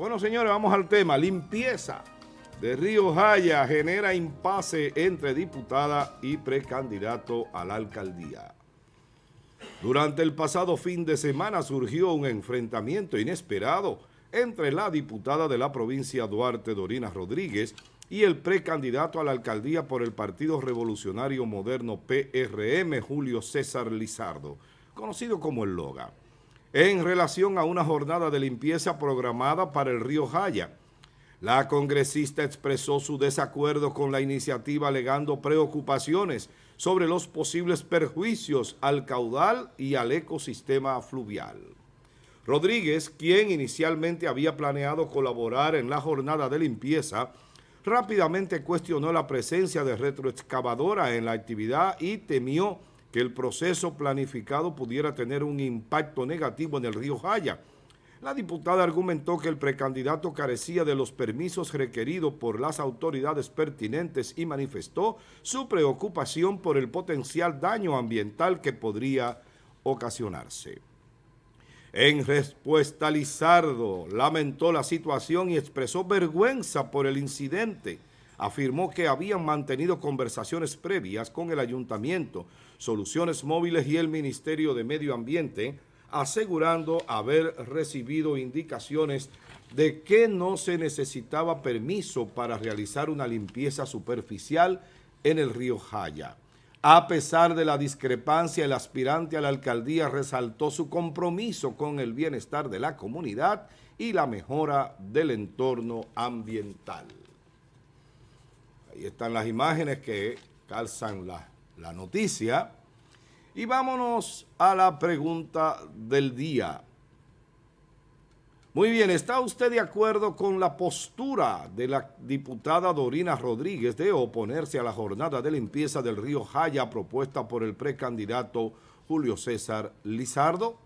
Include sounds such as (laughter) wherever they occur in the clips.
Bueno, señores, vamos al tema. Limpieza de Río Jaya genera impasse entre diputada y precandidato a la alcaldía. Durante el pasado fin de semana surgió un enfrentamiento inesperado entre la diputada de la provincia Duarte, Dorina Rodríguez, y el precandidato a la alcaldía por el Partido Revolucionario Moderno PRM, Julio César Lizardo, conocido como el Loga en relación a una jornada de limpieza programada para el río Jaya. La congresista expresó su desacuerdo con la iniciativa alegando preocupaciones sobre los posibles perjuicios al caudal y al ecosistema fluvial. Rodríguez, quien inicialmente había planeado colaborar en la jornada de limpieza, rápidamente cuestionó la presencia de retroexcavadora en la actividad y temió que el proceso planificado pudiera tener un impacto negativo en el río Jaya. La diputada argumentó que el precandidato carecía de los permisos requeridos por las autoridades pertinentes y manifestó su preocupación por el potencial daño ambiental que podría ocasionarse. En respuesta, Lizardo lamentó la situación y expresó vergüenza por el incidente. Afirmó que habían mantenido conversaciones previas con el ayuntamiento Soluciones Móviles y el Ministerio de Medio Ambiente, asegurando haber recibido indicaciones de que no se necesitaba permiso para realizar una limpieza superficial en el río Jaya. A pesar de la discrepancia, el aspirante a la alcaldía resaltó su compromiso con el bienestar de la comunidad y la mejora del entorno ambiental. Ahí están las imágenes que calzan las la noticia. Y vámonos a la pregunta del día. Muy bien, ¿está usted de acuerdo con la postura de la diputada Dorina Rodríguez de oponerse a la jornada de limpieza del río Jaya propuesta por el precandidato Julio César Lizardo?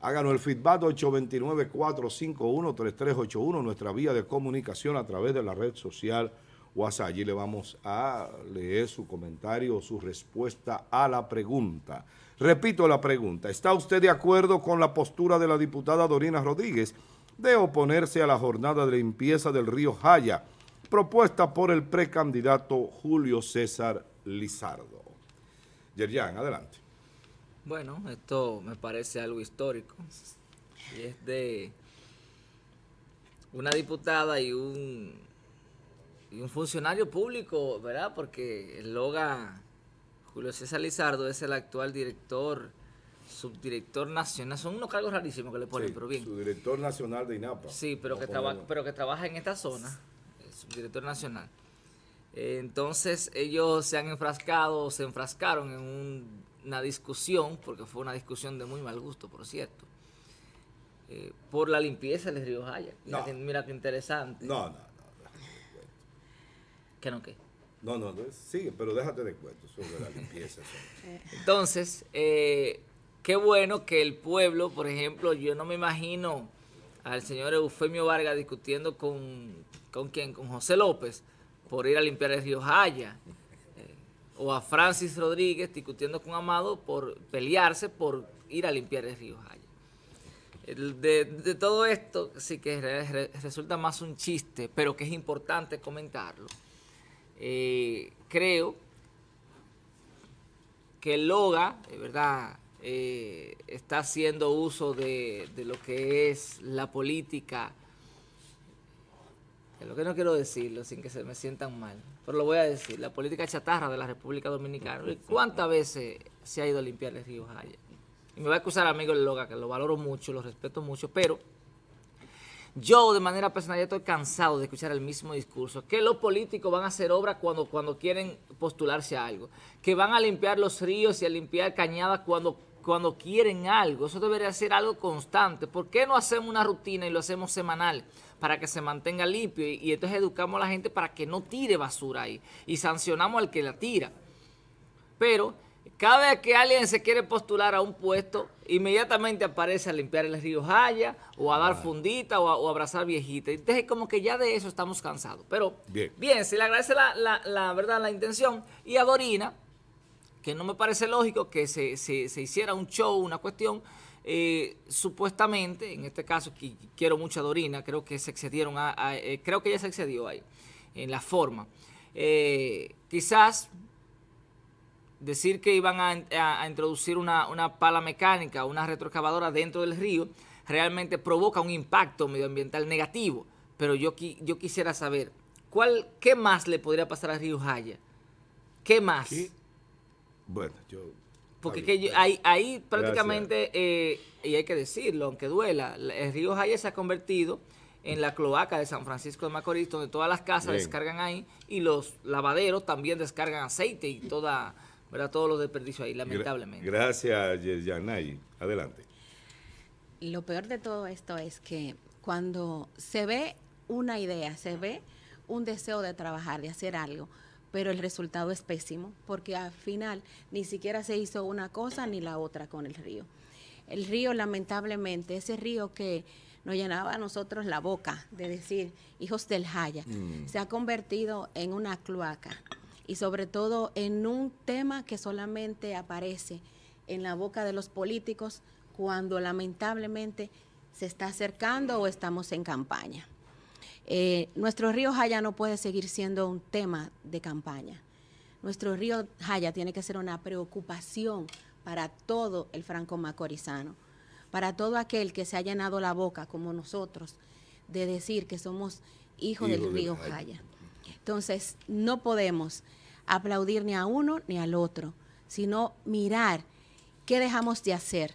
Háganos el feedback 829-451-3381, nuestra vía de comunicación a través de la red social WhatsApp. Allí le vamos a leer su comentario, o su respuesta a la pregunta. Repito la pregunta, ¿está usted de acuerdo con la postura de la diputada Dorina Rodríguez de oponerse a la jornada de limpieza del río Jaya, propuesta por el precandidato Julio César Lizardo? Yerjan, adelante. Bueno, esto me parece algo histórico. Y es de una diputada y un y un funcionario público, ¿verdad? Porque el Loga, Julio César Lizardo, es el actual director, subdirector nacional, son unos cargos rarísimos que le ponen, pero bien. Subdirector nacional de INAPA. Sí, pero que, pero que trabaja en esta zona, subdirector nacional. Entonces ellos se han enfrascado, se enfrascaron en una discusión, porque fue una discusión de muy mal gusto, por cierto, eh, por la limpieza de río Jaya. Mira, no. mira, qué interesante. No, no. ¿Qué no qué? No, no, sigue, pero déjate de cuento sobre la limpieza. (laughs) Entonces, eh, qué bueno que el pueblo, por ejemplo, yo no me imagino al señor Eufemio Vargas discutiendo con, con quién, con José López, por ir a limpiar el río Jaya, eh, o a Francis Rodríguez discutiendo con Amado por pelearse por ir a limpiar el río Jaya. De, todo esto sí que resulta más un chiste, pero que es importante comentarlo eh, creo que el Loga, de verdad, eh, está haciendo uso de, lo que es la política, de lo que no quiero decirlo sin que se me sientan mal, pero lo voy a decir, la política chatarra de la República Dominicana. cuántas veces se ha ido a limpiar el río Jaya? me va a acusar amigo Loga, que lo valoro mucho, lo respeto mucho, pero yo de manera personal ya estoy cansado de escuchar el mismo discurso, que los políticos van a hacer obra cuando, cuando quieren postularse a algo, que van a limpiar los ríos y a limpiar cañadas cuando, cuando quieren algo. Eso debería ser algo constante. ¿Por qué no hacemos una rutina y lo hacemos semanal? para que se mantenga limpio y, y entonces educamos a la gente para que no tire basura ahí y sancionamos al que la tira. Pero cada vez que alguien se quiere postular a un puesto, inmediatamente aparece a limpiar el río Jaya, o a dar ah. fundita, o a, abrazar viejita. Entonces, como que ya de eso estamos cansados. Pero, bien, se le agradece la, verdad, la intención. Y a Dorina, que no me parece lógico que se, hiciera un show, una cuestión, eh, supuestamente, en este caso, que quiero mucho a Dorina, creo que se excedieron, a, eh, creo que ella se excedió ahí, en la forma. Eh, quizás decir que iban a, introducir una, pala mecánica, una retroexcavadora dentro del río, realmente provoca un impacto medioambiental negativo. Pero yo, yo quisiera saber, ¿cuál, ¿qué más le podría pasar al río Jaya? ¿Qué más? Bueno, yo... Porque que ahí, ahí prácticamente, eh, y hay que decirlo, aunque duela, el río Jaya se ha convertido en la cloaca de San Francisco de Macorís, donde todas las casas descargan ahí y los lavaderos también descargan aceite y toda ¿verdad? Todos los desperdicios ahí, lamentablemente. Gracias, Yanay. Adelante. Lo peor de todo esto es que cuando se ve una idea, se ve un deseo de trabajar, de hacer algo, pero el resultado es pésimo, porque al final ni siquiera se hizo una cosa ni la otra con el río. El río, lamentablemente, ese río que nos llenaba a nosotros la boca de decir, hijos del Jaya, mm. se ha convertido en una cloaca y sobre todo en un tema que solamente aparece en la boca de los políticos cuando lamentablemente se está acercando o estamos en campaña. Eh, nuestro río Jaya no puede seguir siendo un tema de campaña. Nuestro río Jaya tiene que ser una preocupación para todo el franco macorizano, para todo aquel que se ha llenado la boca como nosotros de decir que somos hijos del río Jaya. Entonces, no podemos aplaudir ni a uno ni al otro, sino mirar qué dejamos de hacer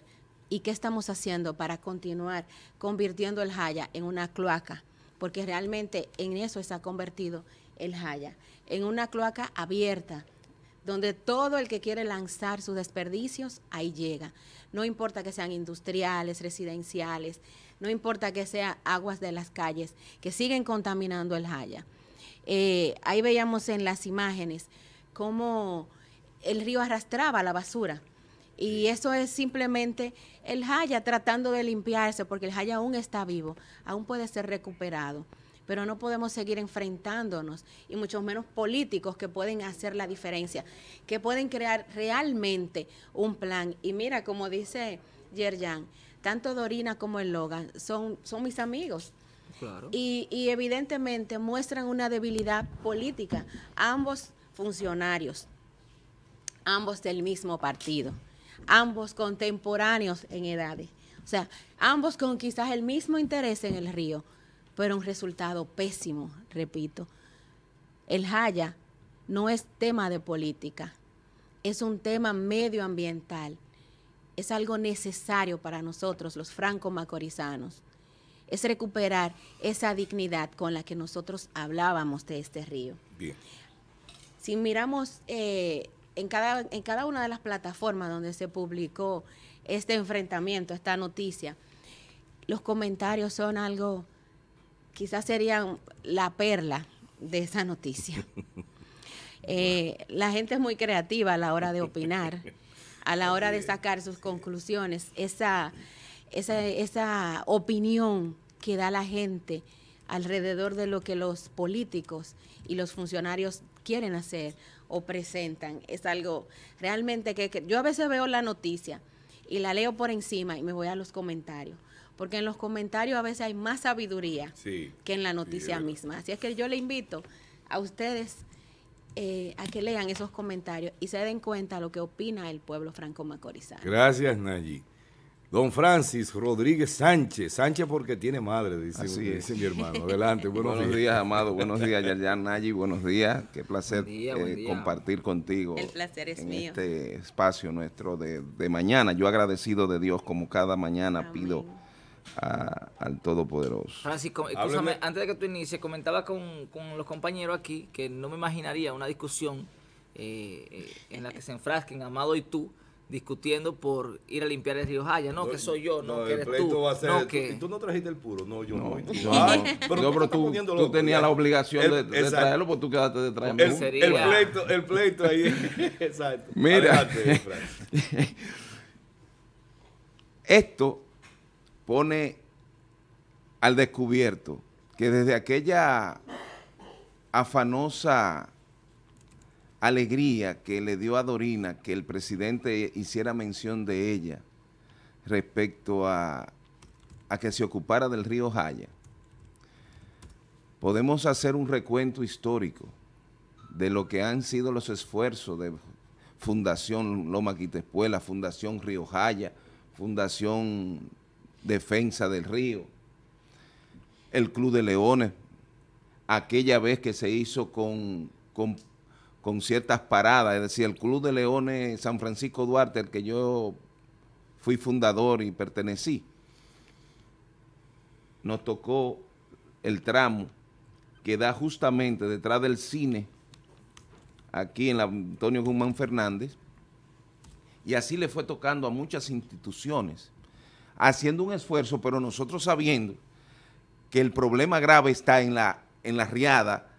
y qué estamos haciendo para continuar convirtiendo el Jaya en una cloaca, porque realmente en eso está convertido el Jaya, en una cloaca abierta, donde todo el que quiere lanzar sus desperdicios, ahí llega. No importa que sean industriales, residenciales, no importa que sean aguas de las calles, que siguen contaminando el Jaya. Eh, ahí veíamos en las imágenes cómo el río arrastraba la basura. Y eso es simplemente el Jaya tratando de limpiarse, porque el Jaya aún está vivo, aún puede ser recuperado. Pero no podemos seguir enfrentándonos, y mucho menos políticos que pueden hacer la diferencia, que pueden crear realmente un plan. Y mira, como dice Yerjan, tanto Dorina como el Logan son mis amigos. Y, evidentemente muestran una debilidad política, ambos funcionarios, ambos del mismo partido, ambos contemporáneos en edades. O sea, ambos con quizás el mismo interés en el río, pero un resultado pésimo, repito. El Jaya no es tema de política, es un tema medioambiental, es algo necesario para nosotros, los franco-macorizanos es recuperar esa dignidad con la que nosotros hablábamos de este río. Si miramos eh, en, cada, en cada una de las plataformas donde se publicó este enfrentamiento, esta noticia, los comentarios son algo, quizás serían la perla de esa noticia. (laughs) Eh, la gente es muy creativa a la hora de opinar, a la hora de sacar sus conclusiones. Esa, esa, opinión que da la gente alrededor de lo que los políticos y los funcionarios quieren hacer o presentan. Es algo realmente que, yo a veces veo la noticia y la leo por encima y me voy a los comentarios. Porque en los comentarios a veces hay más sabiduría que en la noticia misma. Así es que yo le invito a ustedes eh, a que lean esos comentarios y se den cuenta lo que opina el pueblo franco macorizano. Gracias, Nayi. Don Francis Rodríguez Sánchez. Sánchez porque tiene madre, dice, mi hermano. Adelante, (laughs) buenos, días. Amado. Buenos días, Yayan Nayi. Buenos días. Qué placer eh, compartir contigo. este espacio nuestro de, mañana. Yo agradecido de Dios como cada mañana pido a, al Todopoderoso. Francis, ah, escúchame, antes de que tú inicies, comentaba con, los compañeros aquí que no me imaginaría una discusión eh, eh, en la que se enfrasquen Amado y tú discutiendo por ir a limpiar el río Jaya. No, que soy yo, no, no que eres tú. Va a ser, ¿Tú, no trajiste el puro. No, yo no. no. (laughs) Ah, pero tú, tú, tenías la obligación de, traerlo porque tú quedaste detrás de mí. El, pleito, el pleito ahí. (laughs) exacto. Mira. (laughs) esto pone al descubierto que desde aquella afanosa alegría que le dio a Dorina que el presidente hiciera mención de ella respecto a, que se ocupara del río Jaya, podemos hacer un recuento histórico de lo que han sido los esfuerzos de Fundación Loma Quitespuela, Fundación Río Jaya, Fundación Defensa del Río, el Club de Leones, aquella vez que se hizo con con ciertas paradas, es decir, el Club de Leones San Francisco Duarte, al que yo fui fundador y pertenecí, nos tocó el tramo que da justamente detrás del cine, aquí en la Antonio Guzmán Fernández, y así le fue tocando a muchas instituciones, haciendo un esfuerzo, pero nosotros sabiendo que el problema grave está en la, en la riada,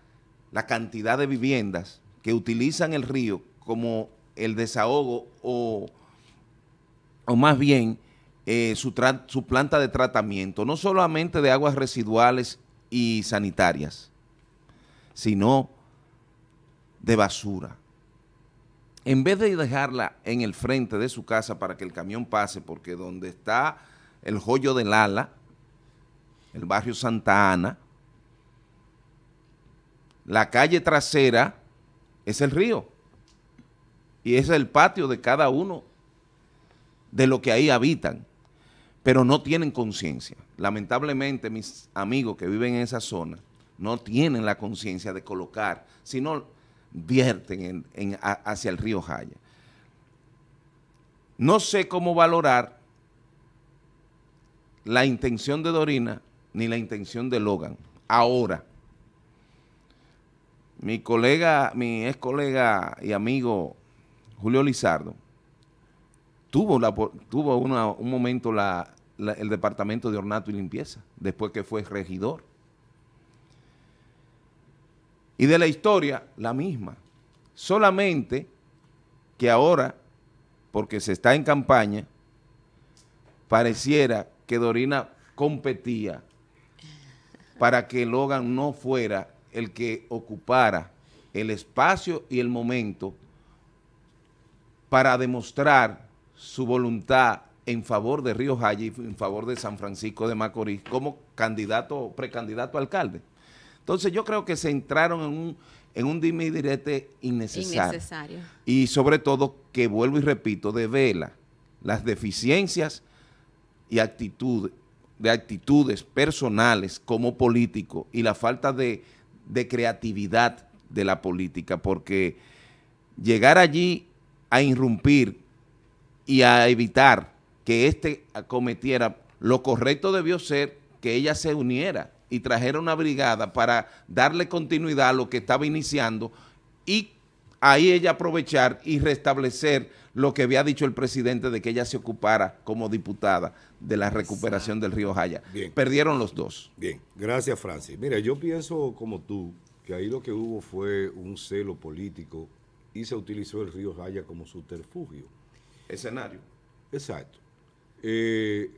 la cantidad de viviendas, que utilizan el río como el desahogo o, más bien eh, su, su planta de tratamiento, no solamente de aguas residuales y sanitarias, sino de basura. En vez de dejarla en el frente de su casa para que el camión pase, porque donde está el joyo del ala, el barrio Santa Ana, la calle trasera es el río y es el patio de cada uno de los que ahí habitan, pero no tienen conciencia. Lamentablemente mis amigos que viven en esa zona no tienen la conciencia de colocar, sino vierten hacia el río Jaya. No sé cómo valorar la intención de Dorina ni la intención de Logan ahora mi colega, mi ex colega y amigo Julio Lizardo tuvo, un momento el departamento de ornato y limpieza, después que fue regidor. Y de la historia, la misma. Solamente que ahora, porque se está en campaña, pareciera que Dorina competía para que Logan no fuera el que ocupara el espacio y el momento para demostrar su voluntad en favor de Río Jaya y en favor de San Francisco de Macorís como candidato, precandidato alcalde. Entonces yo creo que se entraron en un, en dime innecesario. Y sobre todo, que vuelvo y repito, devela las deficiencias y actitud, de actitudes personales como político y la falta de, de creatividad de la política, porque llegar allí a irrumpir y a evitar que éste cometiera, lo correcto debió ser que ella se uniera y trajera una brigada para darle continuidad a lo que estaba iniciando y ahí ella aprovechar y restablecer lo que había dicho el presidente de que ella se ocupara como diputada de la recuperación del río Jaya. Perdieron los dos. Bien, gracias Francis. Mira, yo pienso como tú, que ahí lo que hubo fue un celo político y se utilizó el río Jaya como subterfugio. Escenario. Exacto. Eh,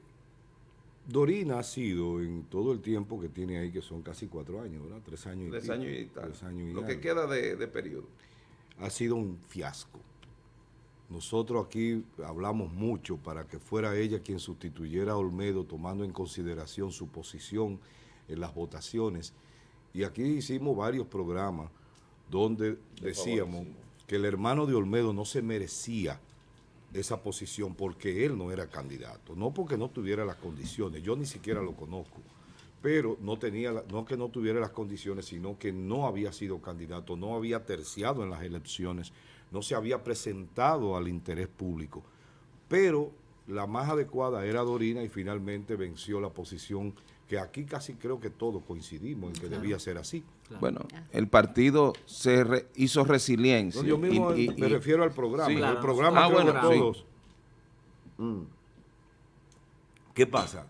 Dorina ha sido en todo el tiempo que tiene ahí, que son casi cuatro años, ¿verdad? Tres años y Tres años y tal. Lo que queda de periodo. Ha sido un fiasco. Nosotros aquí hablamos mucho para que fuera ella quien sustituyera a Olmedo tomando en consideración su posición en las votaciones. Y aquí hicimos varios programas donde decíamos que el hermano de Olmedo no se merecía esa posición porque él no era candidato, no porque no tuviera las condiciones, yo ni siquiera lo conozco, pero no tenía, no que no tuviera las condiciones, sino que no había sido candidato, no había terciado en las elecciones no se había presentado al interés público. Pero la más adecuada era Dorina y finalmente venció la posición que aquí casi creo que todos coincidimos en que debía ser así. Bueno, el partido se hizo resiliencia. yo mismo me refiero al programa. El programa ah, todos. Mm. ¿Qué pasa?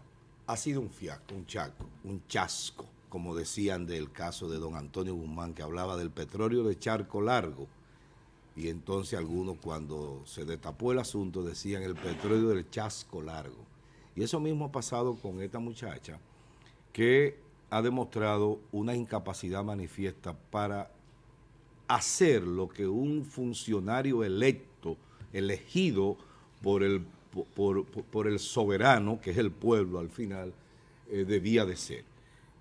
Ha sido un fiasco, un chaco, un chasco, como decían del caso de don Antonio Guzmán, que hablaba del petróleo de charco largo y entonces algunos cuando se destapó el asunto decían el petróleo del chasco largo. Y eso mismo ha pasado con esta muchacha que ha demostrado una incapacidad manifiesta para hacer lo que un funcionario electo, elegido por el, por, el soberano, que es el pueblo al final, eh, debía de ser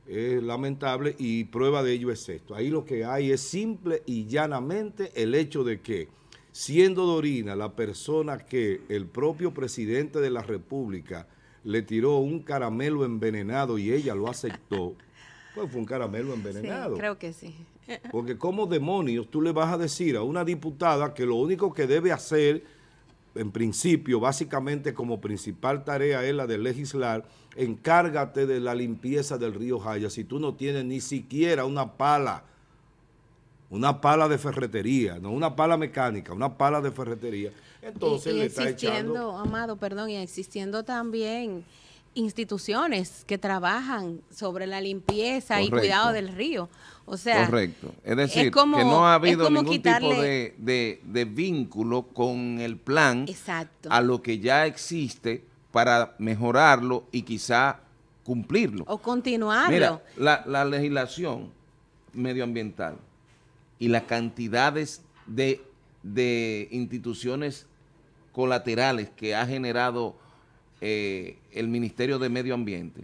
es lamentable y prueba de ello es esto. Ahí lo que hay es simple y llanamente el hecho de que, siendo Dorina la persona que el propio presidente de la República le tiró un caramelo envenenado y ella lo aceptó, (laughs) pues fue un caramelo envenenado. creo que sí. Porque como demonios tú le vas a decir a una diputada que lo único que debe hacer en principio, básicamente como principal tarea es la de legislar, encárgate de la limpieza del río Jaya. Si tú no tienes ni siquiera una pala, una pala de ferretería, no una pala mecánica, una pala de ferretería, entonces le está echando... Amado, perdón, y existiendo también instituciones que trabajan sobre la limpieza y cuidado del río. O sea, correcto. Es decir, que no ha habido ningún tipo de, vínculo con el plan a lo que ya existe para mejorarlo y quizá cumplirlo. O continuarlo. Mira, la, legislación medioambiental y las cantidades de, instituciones colaterales que ha generado eh, el Ministerio de Medio Ambiente,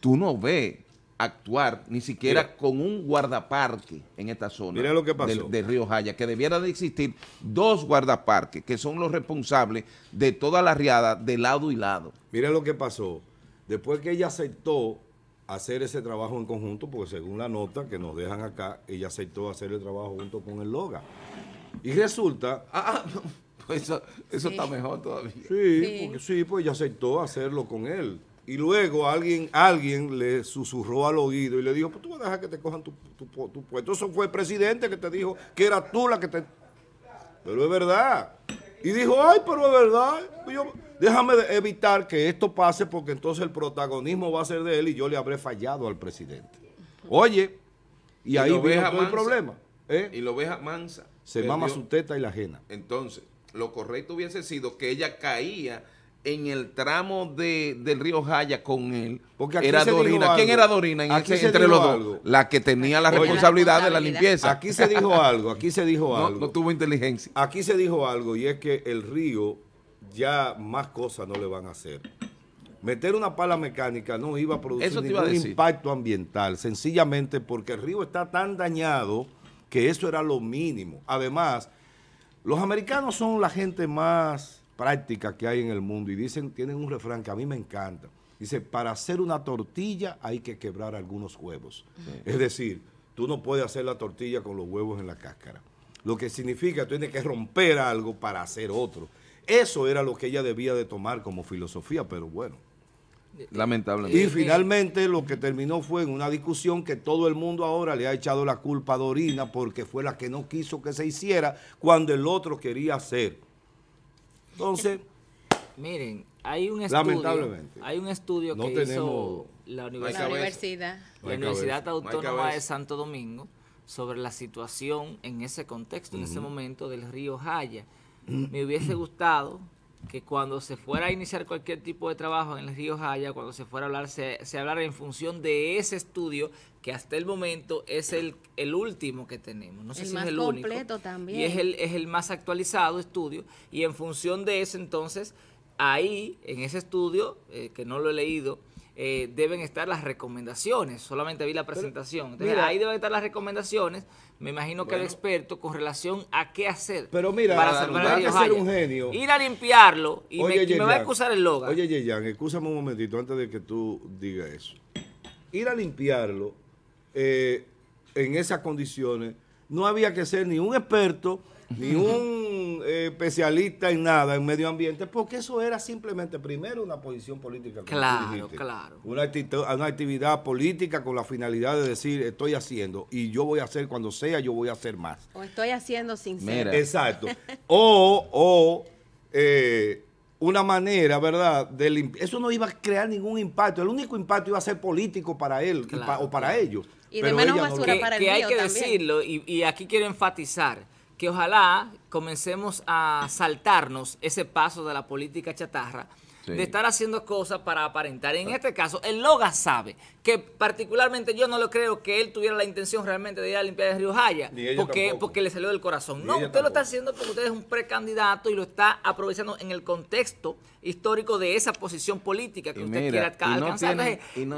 tú no ves actuar ni siquiera con un guardaparque en esta zona De, Río Jaya, que debiera de existir dos guardaparques que son los responsables de toda la riada de lado y lado. Mira lo que pasó. Después que ella aceptó hacer ese trabajo en conjunto, porque según la nota que nos dejan acá, ella aceptó hacer el trabajo junto con el Loga. Y resulta... Ah, ah (laughs) pues eso, está mejor todavía. Porque, sí, pues ella aceptó hacerlo con él. Y luego alguien, alguien le susurró al oído y le dijo, pues tú vas a dejar que te cojan tu, puesto. Eso fue el presidente que te dijo que era tú la que te... Pero es verdad. Y dijo, ay, pero es verdad. Pues yo, déjame evitar que esto pase porque entonces el protagonismo va a ser de él y yo le habré fallado al presidente. Oye, y, ahí vino el problema. ¿eh? Y lo veja mansa. Se mama su teta y la ajena. Entonces, lo correcto hubiese sido que ella caía en el tramo del río Jaya con él Porque aquí era Dorina. ¿Quién era Dorina entre los dos? La que tenía la responsabilidad de la limpieza. Aquí se dijo algo, aquí se dijo algo. No tuvo inteligencia. Aquí se dijo algo y es que el río ya más cosas no le van a hacer. Meter una pala mecánica no iba a producir ningún impacto ambiental, sencillamente porque el río está tan dañado que eso era lo mínimo. Además, los americanos son la gente más práctica que hay en el mundo. Y dicen, tienen un refrán que a mí me encanta. Dice, para hacer una tortilla hay que quebrar algunos huevos. Es decir, tú no puedes hacer la tortilla con los huevos en la cáscara. Lo que significa, tú tienes que romper algo para hacer otro. Eso era lo que ella debía de tomar como filosofía, pero bueno. Lamentablemente. Y eh, eh. finalmente lo que terminó fue en una discusión que todo el mundo ahora le ha echado la culpa a Dorina porque fue la que no quiso que se hiciera cuando el otro quería hacer. Entonces... (laughs) Miren, hay un estudio, hay un estudio que hizo la universidad, Autónoma de Santo Domingo sobre la situación en ese contexto, en ese momento del río Jaya. (clears throat) Me hubiese gustado que cuando se fuera a iniciar cualquier tipo de trabajo en el Río Jaya, cuando se fuera a hablar, se, se hablara en función de ese estudio que hasta el momento es el, el último que tenemos. No sé si es el completo único. también. Y es el, es el más actualizado estudio. Y en función de ese entonces, ahí, en ese estudio, eh, que no lo he leído, eh, deben estar las recomendaciones. Solamente vi la presentación. Entonces, ahí deben estar las recomendaciones. Me imagino que el experto con relación a qué hacer. Pero mira, para salvar un genio. Ir a limpiarlo y, me, va a excusar el logo. Oye, Yeyan, excúsame un momentito antes de que tú digas eso. Ir a limpiarlo eh, en esas condiciones no había que ser ni un experto ni un eh, especialista en nada, en medio ambiente, porque eso era simplemente primero una posición política. Claro, claro. Una, actividad política con la finalidad de decir, estoy haciendo y yo voy a hacer cuando sea, yo voy a hacer más. O estoy haciendo sincero. Exacto. o, eh, una manera, ¿verdad? eso no iba a crear ningún impacto. El único impacto iba a ser político para él o para ellos. Y de menos basura para que, que hay que decirlo, y aquí quiero enfatizar que ojalá comencemos a saltarnos ese paso de la política chatarra, de estar haciendo cosas para aparentar. en ah. este caso, el Loga sabe que particularmente yo no lo creo que él tuviera la intención realmente de ir a limpiar el Río Jaya, porque, porque le salió del corazón. no, usted lo está haciendo porque usted es un precandidato y lo está aprovechando en el contexto histórico de esa posición política que usted quiere alcanzar.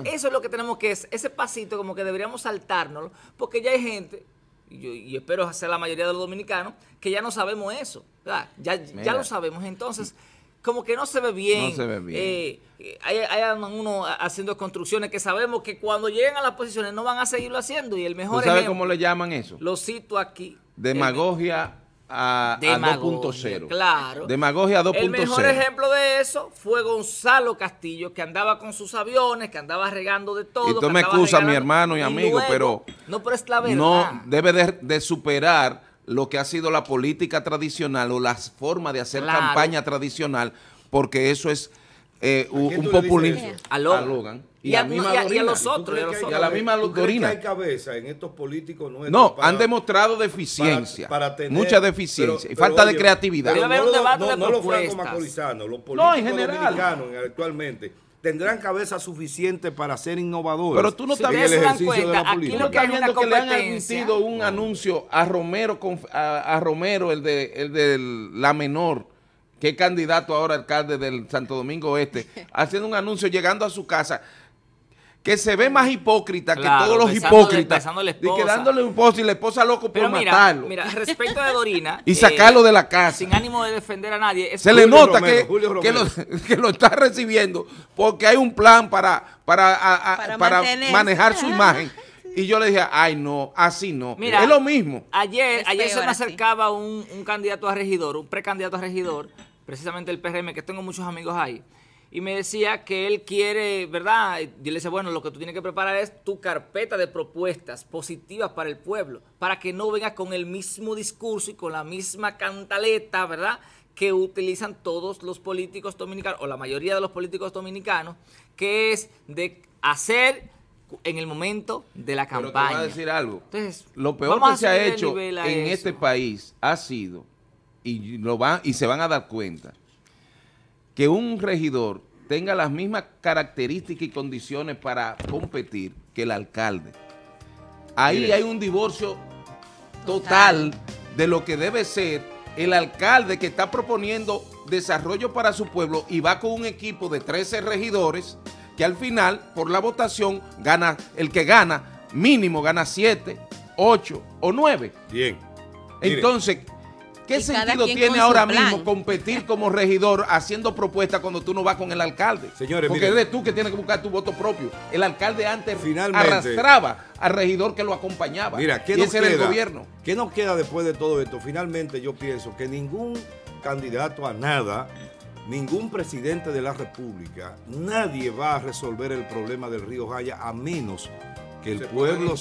Eso es lo que tenemos que es, ese pasito como que deberíamos saltárnoslo, porque ya hay gente y espero hacer la mayoría de los dominicanos, que ya no sabemos eso. Ya, lo sabemos. Entonces, como que no se ve bien. No se ve bien. Eh, hay, hay uno haciendo construcciones que sabemos que cuando lleguen a las posiciones no van a seguirlo haciendo. Y el mejor es. cómo le llaman eso? Lo cito aquí. Demagogia a, 2.0. Claro. Demagogia 2.0. El mejor ejemplo de eso fue Gonzalo Castillo, que andaba con sus aviones, que andaba regando de todo. Y tú me excusa, mi hermano y, amigo, pero. No, debe de, superar lo que ha sido la política tradicional o las formas de hacer campaña tradicional, porque eso es eh, un populismo a Y, a, misma a, los otros. Y a, la misma cabeza en estos políticos No, han demostrado deficiencia. Para, tener, mucha deficiencia. y falta de creatividad. no, un no, no, los franco los políticos no, dominicanos actualmente tendrán cabeza suficiente para ser innovadores. Pero tú no sí, estás cuenta, Aquí lo que hay que le han admitido un anuncio a Romero, a Romero, el de, el de la menor, que candidato ahora alcalde del Santo Domingo Este, (laughs) haciendo un anuncio, llegando a su casa, que se ve más hipócrita que todos los hipócritas. Y quedándole un post y la esposa loco por matarlo. Mira, respecto de Dorina. (laughs) y sacarlo eh, de la casa. Sin ánimo de defender a nadie. se le nota (laughs) que, lo, está recibiendo porque hay un plan para, para, manejar su imagen. Y yo le dije, ay no, así no. es lo mismo. Ayer, ayer se me acercaba un, un candidato a regidor, un precandidato a regidor, precisamente el PRM, que tengo muchos amigos ahí, y me decía que él quiere, ¿verdad? Y yo le decía, bueno, lo que tú tienes que preparar es tu carpeta de propuestas positivas para el pueblo, para que no vengas con el mismo discurso y con la misma cantaleta, ¿verdad? que utilizan todos los políticos dominicanos, o la mayoría de los políticos dominicanos, que es de hacer en el momento de la campaña. Pero te a decir algo. lo peor que se ha hecho en este país ha sido y, lo y se van a dar cuenta que un regidor tenga las mismas características y condiciones para competir que el alcalde. Ahí hay un divorcio total, de lo que debe ser el alcalde que está proponiendo desarrollo para su pueblo y va con un equipo de 13 regidores que al final, por la votación, gana el que gana, mínimo gana 7, 8 o 9. Bien. Entonces, ¿Qué sentido tiene ahora mismo competir como regidor haciendo propuestas cuando tú no vas con el alcalde? Señores, Porque eres tú que tienes que buscar tu voto propio. El alcalde antes arrastraba al regidor que lo acompañaba. Mira, ¿qué era el gobierno. ¿Qué nos queda después de todo esto? Finalmente yo pienso que ningún candidato a nada ningún presidente de la República, nadie va a resolver el problema del río Jaya a menos que el pueblo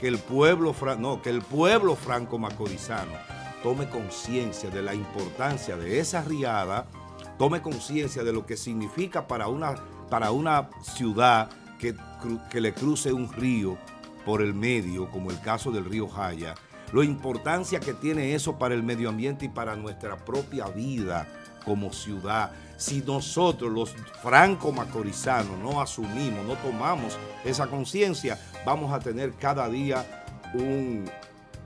que el pueblo no, que el pueblo franco macorizano tome conciencia de la importancia de esa riada, tome conciencia de lo que significa para una, para una ciudad que, que le cruce un río por el medio, como el caso del río Jaya, lo importancia que tiene eso para el medio ambiente y para nuestra propia vida como ciudad. Si nosotros, los franco-macorizanos, no asumimos, no tomamos esa conciencia, vamos a tener cada día un,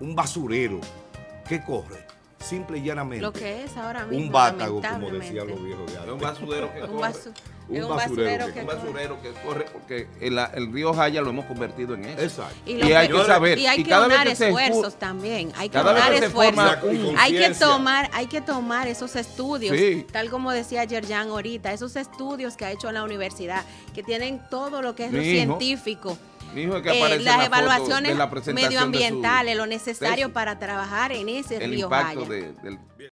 un basurero ¿qué corre? Simple y llanamente. Lo que es ahora mismo. Un vátago, como decían los viejos de antes. (laughs) Un basurero que corre. Un, basurero, que, corre. porque el, río Jaya lo hemos convertido en eso. Exacto. Y, hay que, saber. Y cada vez esfuerzos también. Hay que donar esfuerzos. Hay que tomar, hay que tomar esos estudios, tal como decía Yerjan ahorita, esos estudios que ha hecho en la universidad, que tienen todo lo que es lo científico eh, las evaluaciones medioambientales, lo necesario para trabajar en ese río impacto